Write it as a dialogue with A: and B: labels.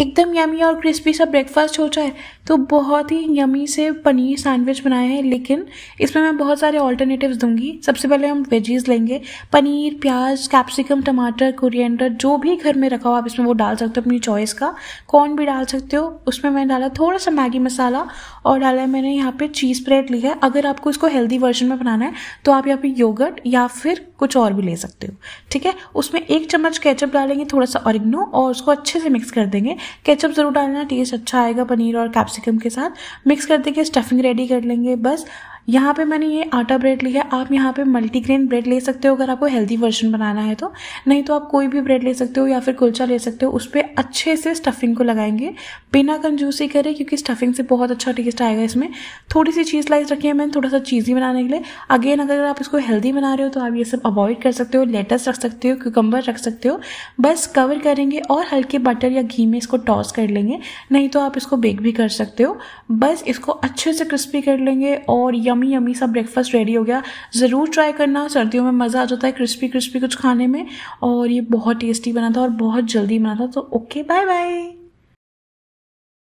A: एकदम यमी और क्रिस्पी सा ब्रेकफास्ट हो जाए तो बहुत ही यमी से पनीर सैंडविच बनाए हैं लेकिन इसमें मैं बहुत सारे ऑल्टरनेटिव्स दूंगी सबसे पहले हम वेजीज लेंगे पनीर प्याज कैप्सिकम टमाटर कोरिएंडर जो भी घर में रखा हो आप इसमें वो डाल सकते हो अपनी चॉइस का कॉर्न भी डाल सकते हो उसमें मैंने डाला थोड़ा सा मैगी मसाला और डाला है मैंने यहाँ पर चीज़ ब्रेड ली है अगर आपको इसको हेल्दी वर्जन में बनाना है तो आप यहाँ पर योगट या फिर कुछ और भी ले सकते हो ठीक है उसमें एक चम्मच कैचअप डालेंगे थोड़ा सा ऑरिग्नो और उसको अच्छे से मिक्स कर देंगे केचप ज़रूर डालना टेस्ट अच्छा आएगा पनीर और कैप्सिकम के साथ मिक्स कर देंगे स्टफिंग रेडी कर लेंगे बस यहाँ पे मैंने ये आटा ब्रेड लिया है आप यहाँ पे मल्टीग्रेन ब्रेड ले सकते हो अगर आपको हेल्दी वर्जन बनाना है तो नहीं तो आप कोई भी ब्रेड ले सकते हो या फिर कुलचा ले सकते हो उस पर अच्छे से स्टफिंग को लगाएंगे बिना कंजूसी करे क्योंकि स्टफिंग से बहुत अच्छा टेस्ट आएगा इसमें थोड़ी सी चीज़ लाइस रखी है मैंने थोड़ा सा चीज़ी बनाने के लिए अगेन अगर आप इसको हेल्दी बना रहे हो तो आप ये सब अवॉइड कर सकते हो लेटस रख सकते हो क्यूकम्बर रख सकते हो बस कवर करेंगे और हल्के बटर या घी में इसको टॉस कर लेंगे नहीं तो आप इसको बेक भी कर सकते हो बस इसको अच्छे से क्रिस्पी कर लेंगे और या यमी यमी सा ब्रेकफास्ट रेडी हो गया ज़रूर ट्राई करना सर्दियों में मज़ा आ जाता है क्रिस्पी क्रिस्पी कुछ खाने में और ये बहुत टेस्टी बना था और बहुत जल्दी बना था तो ओके बाय बाय